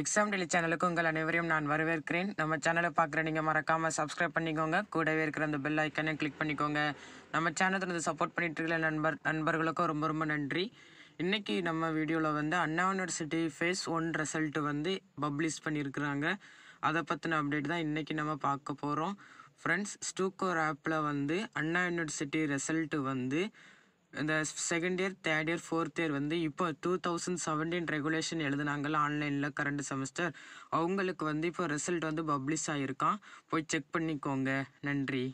exam டெலி சேனலுக்கு உங்கள் அனைவரையும் நான் வரவேற்கிறேன் நம்ம சேனலை பார்க்குற நீங்கள் மறக்காமல் சப்ஸ்கிரைப் பண்ணிக்கோங்க கூடவே இருக்கிற அந்த பெல் ஐக்கனை கிளிக் பண்ணிக்கோங்க நம்ம சேனலில் இருந்து சப்போர்ட் பண்ணிட்டு இருக்கிற நண்பர் நண்பர்களுக்கும் ரொம்ப ரொம்ப நன்றி இன்றைக்கி நம்ம வீடியோவில் வந்து Anna university phase one result வந்து பப்ளிஷ் பண்ணியிருக்கிறாங்க அதை பற்றின அப்டேட் தான் இன்றைக்கி நம்ம பார்க்க போகிறோம் ஃப்ரெண்ட்ஸ் ஸ்டூக்கோர் ஆப்பில் வந்து அண்ணா யூனிவர்சிட்டி ரிசல்ட்டு வந்து இந்த second year third year fourth year வந்து இப்போ டூ தௌசண்ட் செவன்டீன் ரெகுலேஷன் எழுதுனாங்களா ஆன்லைனில் கரண்ட் செமஸ்டர் அவங்களுக்கு வந்து இப்போ ரிசல்ட் வந்து பப்ளிஷ் ஆகிருக்கான் போய் செக் பண்ணிக்கோங்க நன்றி